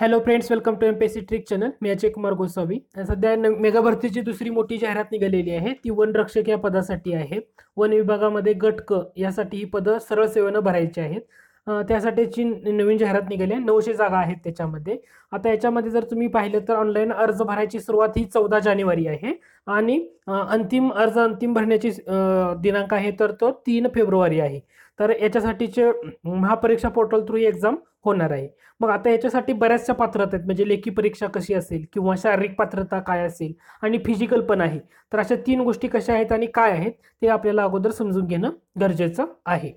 hello friends welcome to M P trick channel मी अजय कुमार गोस्वामी सध्या mega भरतीची दुसरी मोठी जाहिरात निघालेली आहे ती वनरक्षक या पदासाठी आहे वन विभागामध्ये गटक यासाठी ही पदं सरळ सेवेनं भरायची आहेत त्यासाठीची नवीन जाहिरात निघाली आहे नऊशे जागा आहेत त्याच्यामध्ये आता याच्यामध्ये जर तुम्ही पाहिलं तर ऑनलाईन अर्ज भरायची सुरुवात ही चौदा जानेवारी आहे आणि अंतिम अर्ज अंतिम भरण्याची दिनांक आहे तर तो तीन फेब्रुवारी आहे तर याच्यासाठीचे महापरीक्षा पोर्टल थ्रू एक्झाम होणार आहे मग आता याच्यासाठी बऱ्याचशा पात्रता आहेत म्हणजे लेखी परीक्षा कशी असेल किंवा शारीरिक पात्रता काय असेल आणि फिजिकल पण आहे तर अशा तीन गोष्टी कशा आहेत आणि काय आहेत ते आपल्याला अगोदर समजून घेणं गरजेचं आहे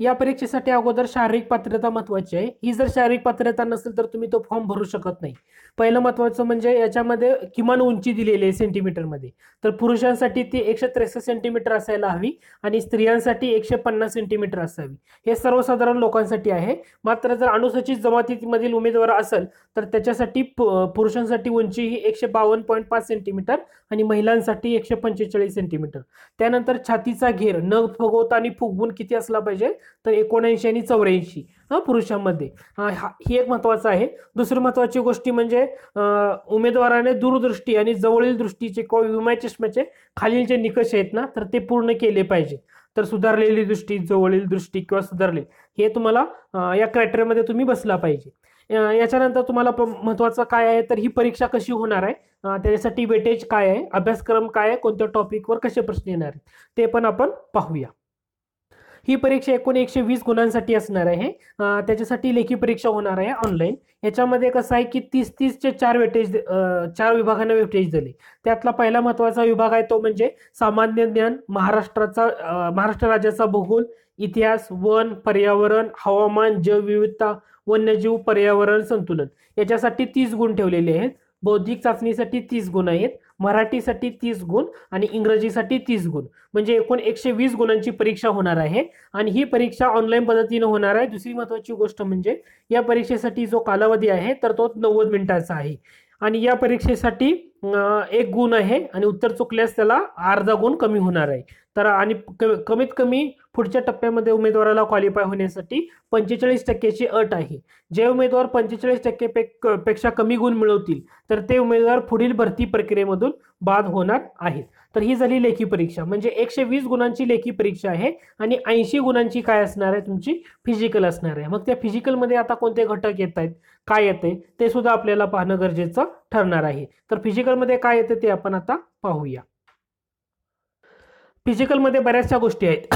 या परीक्षेसाठी अगोदर शारीरिक पात्रता महत्वाची आहे ही जर शारीरिक पात्रता नसेल तर तुम्ही तो फॉर्म भरू शकत नाही पहिलं महत्वाचं म्हणजे याच्यामध्ये किमान उंची दिलेली आहे सेंटीमीटरमध्ये तर पुरुषांसाठी ती एकशे त्रेसष्ट सेंटीमीटर असायला हवी आणि स्त्रियांसाठी एकशे पन्नास सेंटीमीटर असावी हे सर्वसाधारण लोकांसाठी आहे मात्र जर अनुसूचित जमातीमधील उमेदवार असेल तर त्याच्यासाठी पुरुषांसाठी उंची ही एकशे बावन्न पॉईंट पाच सेंटीमीटर आणि महिलांसाठी एकशे पंचेचाळीस सेंटीमीटर त्यानंतर छातीचा घेर न फुगवता आणि फुगवून किती असला पाहिजे तर एकोणऐंशी आणि चौऱ्याऐंशी पुरुषांमध्ये ही एक महत्त्वाचं आहे दुसरी महत्त्वाची गोष्टी म्हणजे उमेदवाराने दूरदृष्टी आणि जवळील दृष्टीचे किंवा विमा चष्म्याचे खालील जे निकष आहेत ना तर ते पूर्ण केले पाहिजे तर सुधारलेली दृष्टी जवळील दृष्टी किंवा सुधारली हे तुम्हाला या क्रायटेरियामध्ये तुम्ही बसला पाहिजे याच्यानंतर तुम्हाला महत्वाचं काय आहे तर ही परीक्षा कशी होणार आहे त्याच्यासाठी वेटेज काय आहे अभ्यासक्रम काय आहे कोणत्या टॉपिकवर कसे प्रश्न येणार आहेत ते पण आपण पाहूया ही परीक्षा एकूण एकशे वीस गुणांसाठी असणार आहे त्याच्यासाठी लेखी परीक्षा होणार आहे ऑनलाईन याच्यामध्ये कसं आहे की तीस तीसचे चार वेटेज चार विभागांना वेटेज दिले त्यातला पहिला महत्त्वाचा विभाग आहे तो म्हणजे सामान्य ज्ञान महाराष्ट्राचा महाराष्ट्र राज्याचा भूगोल इतिहास वन पर्यावरण हवामान जैवविविधता वन्यजीव पर्यावरण संतुलन याच्यासाठी तीस गुण ठेवलेले आहेत बौद्धिक चाचणीसाठी तीस गुण आहेत मराठीसाठी तीस गुण आणि इंग्रजीसाठी तीस गुण म्हणजे एकूण एकशे वीस गुणांची परीक्षा होणार आहे आणि ही परीक्षा ऑनलाईन पद्धतीने होणार आहे दुसरी महत्वाची गोष्ट म्हणजे या परीक्षेसाठी जो कालावधी आहे तर तो नव्वद मिनिटाचा आहे आणि या परीक्षेसाठी एक गुण आहे आणि उत्तर चुकल्यास त्याला अर्धा गुण कमी होणार आहे तर आणि कमीत कमी पुढच्या टप्प्यामध्ये उमेदवाराला क्वालिफाय होण्यासाठी पंचेचाळीस टक्क्याची अट आहे जे उमेदवार पंचेचाळीस टक्के पेक्षा कमी गुण मिळवतील तर ते उमेदवार पुढील भरती प्रक्रियेमधून बाद होणार आहेत तर ही झाली लेखी परीक्षा म्हणजे एकशे वीस गुणांची लेखी परीक्षा आहे आणि ऐंशी गुणांची काय असणार आहे तुमची फिजिकल असणार आहे मग त्या फिजिकलमध्ये आता कोणते घटक येत आहेत काय येते ते सुद्धा आपल्याला पाहणं गरजेचं ठरणार आहे तर फिजिकलमध्ये काय येते ते आपण आता पाहूया फिजिकलमध्ये बऱ्याचशा गोष्टी आहेत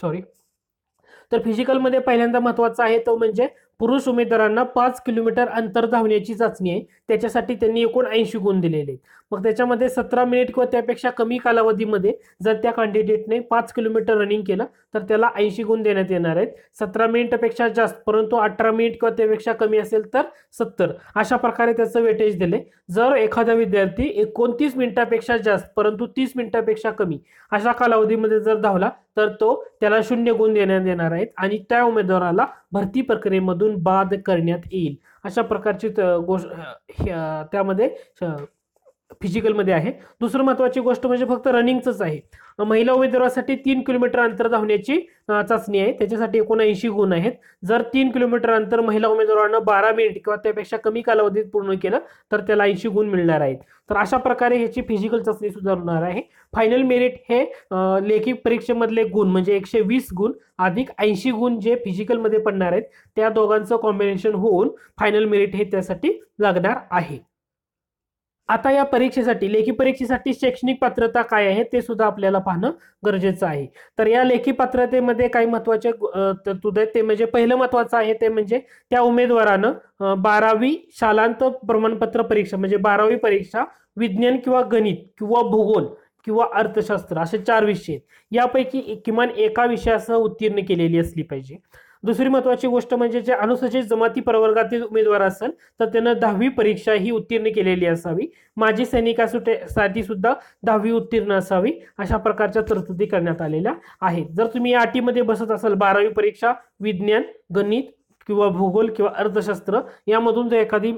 सॉरी तर फिजिकलमध्ये पहिल्यांदा महत्वाचा आहे तो म्हणजे पुरुष उमेदवारांना पाच किलोमीटर अंतर धावण्याची चाचणी आहे त्याच्यासाठी त्यांनी एकूण ऐंशी गुण दिलेले मग त्याच्यामध्ये सतरा मिनिट किंवा त्यापेक्षा कमी कालावधीमध्ये जर त्या कॅन्डिडेटने पाच किलोमीटर रनिंग केलं तर त्याला ऐंशी गुण देण्यात येणार आहेत सतरा मिनिटपेक्षा जास्त परंतु अठरा मिनिट किंवा त्यापेक्षा कमी असेल तर सत्तर अशा प्रकारे त्याचं वेटेज दिले जर एखादा विद्यार्थी एकोणतीस मिनिटापेक्षा जास्त परंतु तीस मिनिटापेक्षा कमी अशा कालावधीमध्ये जर धावला तर तो त्याला शून्य गुण देण्यात येणार आहेत आणि त्या उमेदवाराला भरती प्रक्रियेमधून बाद करण्यात येईल अशा प्रकारची गोष्ट त्यामध्ये फिजिकलमध्ये आहे दुसरं महत्वाची गोष्ट म्हणजे फक्त रनिंगच आहे महिला उमेदवारासाठी तीन किलोमीटर अंतर धावण्याची चाचणी आहे त्याच्यासाठी एकोणऐंशी गुण आहेत जर तीन किलोमीटर अंतर महिला उमेदवारानं बारा मिनिट किंवा त्यापेक्षा कमी कालावधीत पूर्ण केलं तर त्याला ऐंशी गुण मिळणार आहेत तर अशा प्रकारे ह्याची फिजिकल चाचणी सुधारणार आहे फायनल मेरिट हे लेखी परीक्षेमधले गुण म्हणजे एकशे वीस गुण अधिक ऐंशी गुण जे फिजिकलमध्ये पडणार आहेत त्या दोघांचं कॉम्बिनेशन होऊन फायनल मेरिट हे त्यासाठी लागणार आहे आता या परीक्षेसाठी लेखी परीक्षेसाठी शैक्षणिक पात्रता काय आहे ते सुद्धा आपल्याला पाहणं गरजेचं आहे तर या लेखी पात्रतेमध्ये काही महत्वाचे आहेत ते म्हणजे पहिलं महत्वाचं आहे ते म्हणजे त्या उमेदवारानं बारावी शालांत प्रमाणपत्र परीक्षा म्हणजे बारावी परीक्षा विज्ञान किंवा गणित किंवा भूगोल किंवा अर्थशास्त्र असे चार विषय यापैकी किमान एका विषयासह उत्तीर्ण केलेली असली पाहिजे दुसरी महत्वाची गोष्ट म्हणजे जे अनुसूचित जमाती प्रवर्गातील उमेदवार असेल तर त्यांना दहावी परीक्षा ही उत्तीर्ण केलेली असावी माजी सैनिकासाठी सुद्धा दहावी उत्तीर्ण असावी अशा प्रकारच्या तरतुदी करण्यात आलेल्या आहेत जर तुम्ही या अटीमध्ये बसत असाल बारावी परीक्षा विज्ञान गणित किंवा भूगोल किंवा अर्थशास्त्र यामधून जर एखादी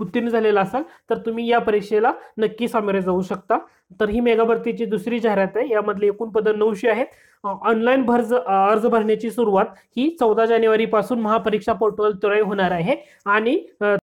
उत्तीर्ण झालेला असाल तर तुम्ही या परीक्षेला नक्की सामोरे जाऊ शकता तर ही मेगा भरतीची दुसरी जाहिरात आहे यामधली एकूण पदं नऊशे आहेत ऑनलाईन भरज अर्ज भरण्याची सुरुवात ही चौदा जानेवारीपासून महापरीक्षा पोर्टल होणार आहे आणि